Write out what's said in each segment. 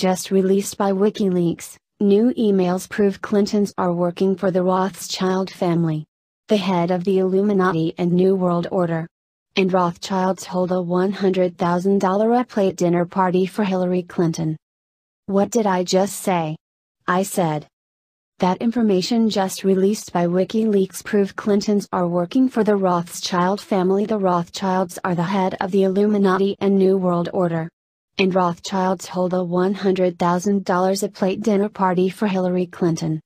just released by WikiLeaks, new emails prove Clintons are working for the Rothschild family. The head of the Illuminati and New World Order. And Rothschilds hold a $100,000 a plate dinner party for Hillary Clinton. What did I just say? I said. That information just released by WikiLeaks proved Clintons are working for the Rothschild family. The Rothschilds are the head of the Illuminati and New World Order and Rothschilds hold a $100,000 a plate dinner party for Hillary Clinton.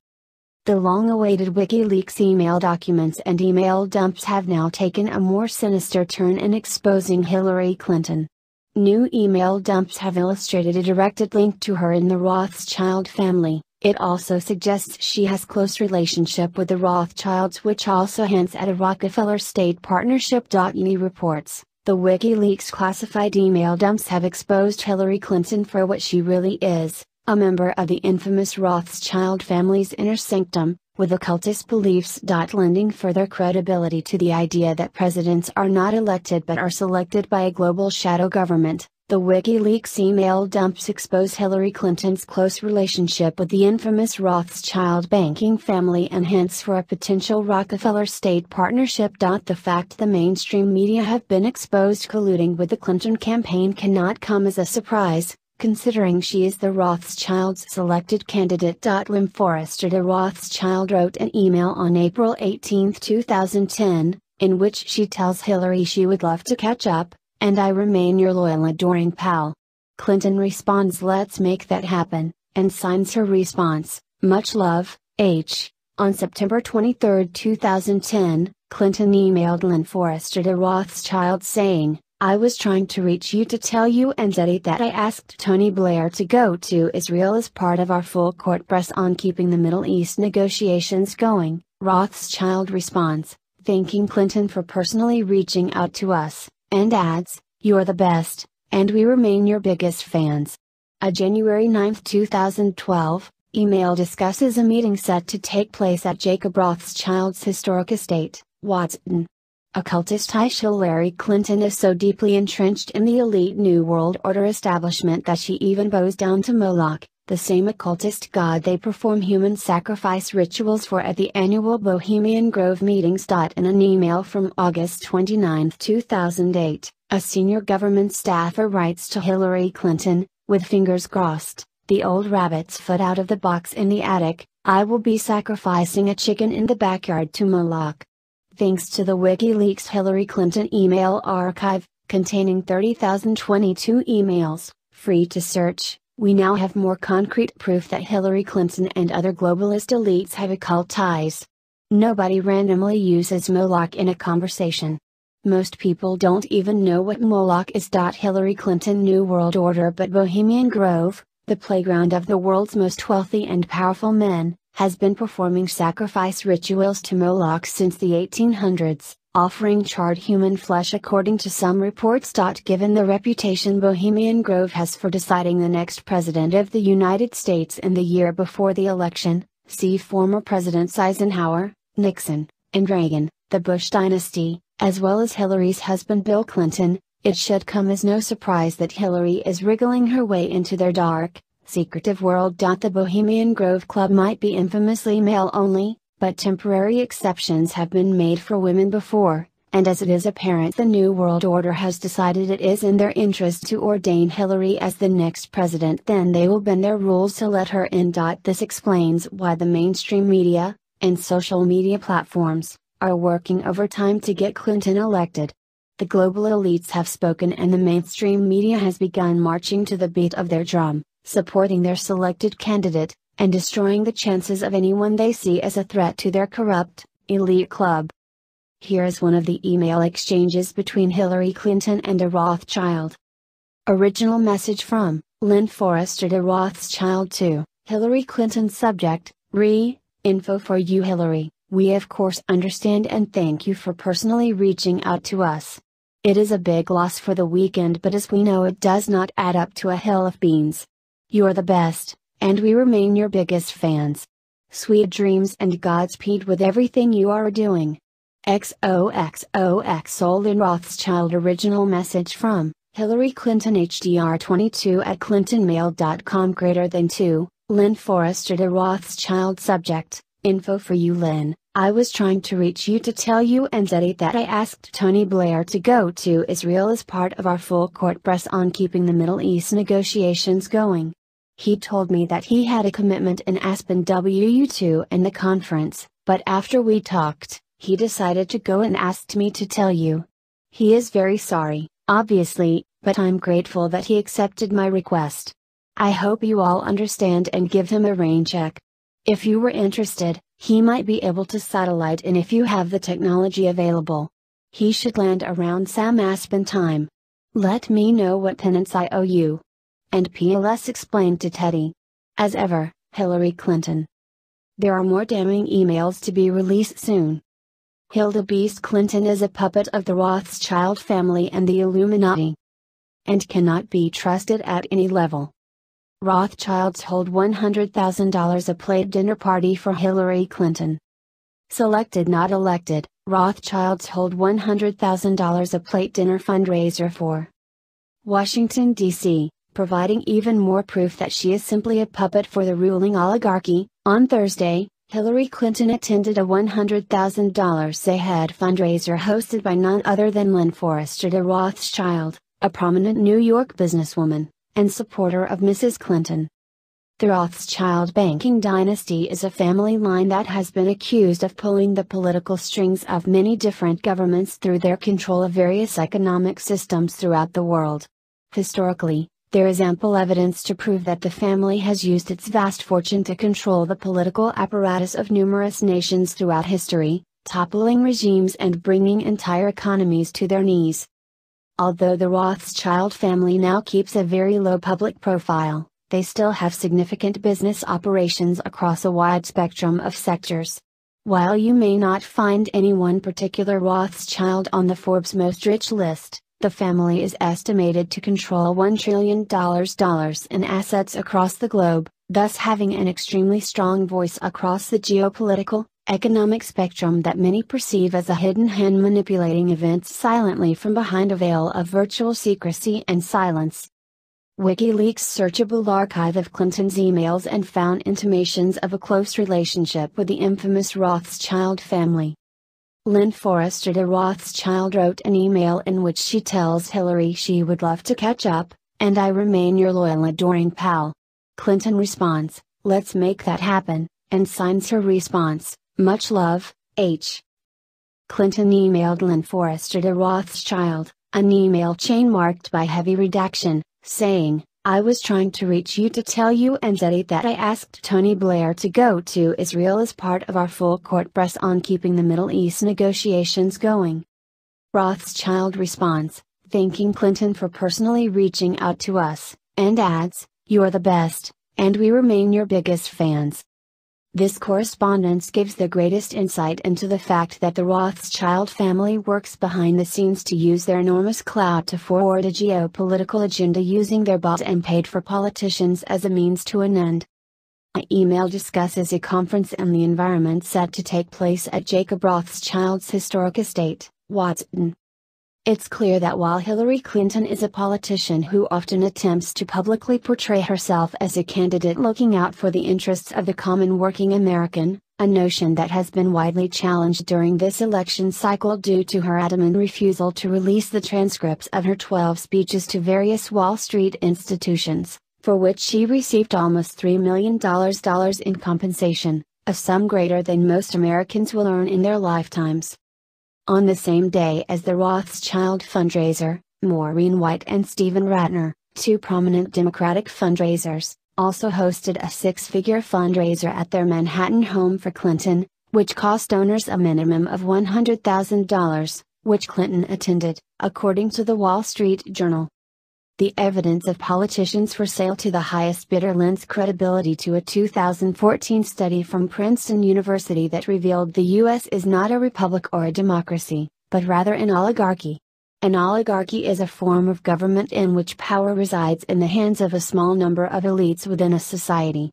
The long awaited WikiLeaks email documents and email dumps have now taken a more sinister turn in exposing Hillary Clinton. New email dumps have illustrated a directed link to her in the Rothschild family. It also suggests she has close relationship with the Rothschilds which also hints at a Rockefeller state partnership. E reports the WikiLeaks classified email dumps have exposed Hillary Clinton for what she really is a member of the infamous Rothschild family's inner sanctum, with occultist beliefs. Lending further credibility to the idea that presidents are not elected but are selected by a global shadow government. The WikiLeaks email dumps expose Hillary Clinton's close relationship with the infamous Rothschild banking family and hints for a potential Rockefeller state partnership. The fact the mainstream media have been exposed colluding with the Clinton campaign cannot come as a surprise, considering she is the Rothschilds' selected candidate. When Forrester de Rothschild wrote an email on April 18, 2010, in which she tells Hillary she would love to catch up and I remain your loyal adoring pal. Clinton responds let's make that happen, and signs her response, much love, H. On September 23, 2010, Clinton emailed Lynn Forrester to Rothschild saying, I was trying to reach you to tell you and Eddie that I asked Tony Blair to go to Israel as part of our full court press on keeping the Middle East negotiations going. Rothschild responds, thanking Clinton for personally reaching out to us and adds, You're the best, and we remain your biggest fans. A January 9, 2012, email discusses a meeting set to take place at Jacob Rothschild's historic estate, Watson. Occultist Aisha Larry Clinton is so deeply entrenched in the elite New World Order establishment that she even bows down to Moloch, the same occultist god they perform human sacrifice rituals for at the annual Bohemian Grove meetings. In an email from August 29, 2008, a senior government staffer writes to Hillary Clinton, with fingers crossed, the old rabbit's foot out of the box in the attic, I will be sacrificing a chicken in the backyard to Moloch. Thanks to the WikiLeaks Hillary Clinton email archive, containing 30,022 emails, free to search, we now have more concrete proof that Hillary Clinton and other globalist elites have occult ties. Nobody randomly uses Moloch in a conversation. Most people don't even know what Moloch is. Hillary Clinton New World Order, but Bohemian Grove, the playground of the world's most wealthy and powerful men, has been performing sacrifice rituals to Moloch since the 1800s offering charred human flesh according to some reports. Given the reputation Bohemian Grove has for deciding the next president of the United States in the year before the election, see former Presidents Eisenhower, Nixon, and Reagan, the Bush dynasty, as well as Hillary's husband Bill Clinton, it should come as no surprise that Hillary is wriggling her way into their dark, secretive world. The Bohemian Grove Club might be infamously male only, but temporary exceptions have been made for women before, and as it is apparent the New World Order has decided it is in their interest to ordain Hillary as the next president then they will bend their rules to let her in. This explains why the mainstream media, and social media platforms, are working overtime to get Clinton elected. The global elites have spoken and the mainstream media has begun marching to the beat of their drum, supporting their selected candidate, and destroying the chances of anyone they see as a threat to their corrupt, elite club. Here is one of the email exchanges between Hillary Clinton and a Rothschild. Original message from Lynn Forrester to Rothschild to Hillary Clinton Subject, Re, Info for you Hillary, we of course understand and thank you for personally reaching out to us. It is a big loss for the weekend but as we know it does not add up to a hill of beans. You're the best and we remain your biggest fans. Sweet dreams and Godspeed with everything you are doing. XOXOX Solon Rothschild Original message from Hillary Clinton HDR22 at ClintonMail.com greater than 2, Lynn Forrester to Rothschild subject, info for you Lynn, I was trying to reach you to tell you and Zeddy that I asked Tony Blair to go to Israel as part of our full court press on keeping the Middle East negotiations going. He told me that he had a commitment in Aspen WU2 and the conference, but after we talked, he decided to go and asked me to tell you. He is very sorry, obviously, but I'm grateful that he accepted my request. I hope you all understand and give him a rain check. If you were interested, he might be able to satellite in if you have the technology available. He should land around Sam Aspen time. Let me know what penance I owe you and PLS explained to Teddy. As ever, Hillary Clinton. There are more damning emails to be released soon. Hilda Beast Clinton is a puppet of the Rothschild family and the Illuminati. And cannot be trusted at any level. Rothschilds hold $100,000 a plate dinner party for Hillary Clinton. Selected not elected, Rothschilds hold $100,000 a plate dinner fundraiser for Washington, D.C providing even more proof that she is simply a puppet for the ruling oligarchy. On Thursday, Hillary Clinton attended a $100,000 Zahad fundraiser hosted by none other than Lynn Forrester de Rothschild, a prominent New York businesswoman and supporter of Mrs. Clinton. The Rothschild banking dynasty is a family line that has been accused of pulling the political strings of many different governments through their control of various economic systems throughout the world. Historically, there is ample evidence to prove that the family has used its vast fortune to control the political apparatus of numerous nations throughout history, toppling regimes and bringing entire economies to their knees. Although the Rothschild family now keeps a very low public profile, they still have significant business operations across a wide spectrum of sectors. While you may not find any one particular Rothschild on the Forbes most rich list, the family is estimated to control $1 trillion in assets across the globe, thus having an extremely strong voice across the geopolitical, economic spectrum that many perceive as a hidden hand manipulating events silently from behind a veil of virtual secrecy and silence. WikiLeaks' searchable archive of Clinton's emails and found intimations of a close relationship with the infamous Rothschild family. Lynn Forrester de Rothschild wrote an email in which she tells Hillary she would love to catch up, and I remain your loyal adoring pal. Clinton responds, let's make that happen, and signs her response, much love, H. Clinton emailed Lynn Forrester de Rothschild, an email chain marked by heavy redaction, saying, I was trying to reach you to tell you and Eddie that I asked Tony Blair to go to Israel as part of our full court press on keeping the Middle East negotiations going. Rothschild responds, thanking Clinton for personally reaching out to us, and adds, You are the best, and we remain your biggest fans. This correspondence gives the greatest insight into the fact that the Rothschild family works behind the scenes to use their enormous clout to forward a geopolitical agenda using their bought and paid for politicians as a means to an end. My email discusses a conference and the environment set to take place at Jacob Rothschild's historic estate, Watson. It's clear that while Hillary Clinton is a politician who often attempts to publicly portray herself as a candidate looking out for the interests of the common working American, a notion that has been widely challenged during this election cycle due to her adamant refusal to release the transcripts of her 12 speeches to various Wall Street institutions, for which she received almost $3 million in compensation, a sum greater than most Americans will earn in their lifetimes. On the same day as the Rothschild fundraiser, Maureen White and Stephen Ratner, two prominent Democratic fundraisers, also hosted a six figure fundraiser at their Manhattan home for Clinton, which cost donors a minimum of $100,000, which Clinton attended, according to the Wall Street Journal. The evidence of politicians for sale to the highest bidder lends credibility to a 2014 study from Princeton University that revealed the U.S. is not a republic or a democracy, but rather an oligarchy. An oligarchy is a form of government in which power resides in the hands of a small number of elites within a society.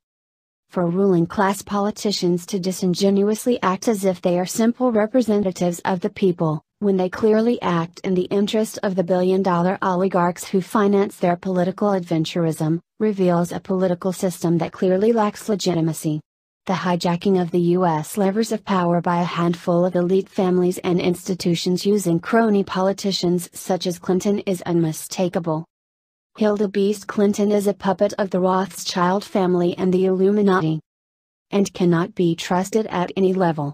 For ruling class politicians to disingenuously act as if they are simple representatives of the people, when they clearly act in the interest of the billion dollar oligarchs who finance their political adventurism, reveals a political system that clearly lacks legitimacy. The hijacking of the U.S. levers of power by a handful of elite families and institutions using crony politicians such as Clinton is unmistakable. Hilda Beast Clinton is a puppet of the Rothschild family and the Illuminati. And cannot be trusted at any level.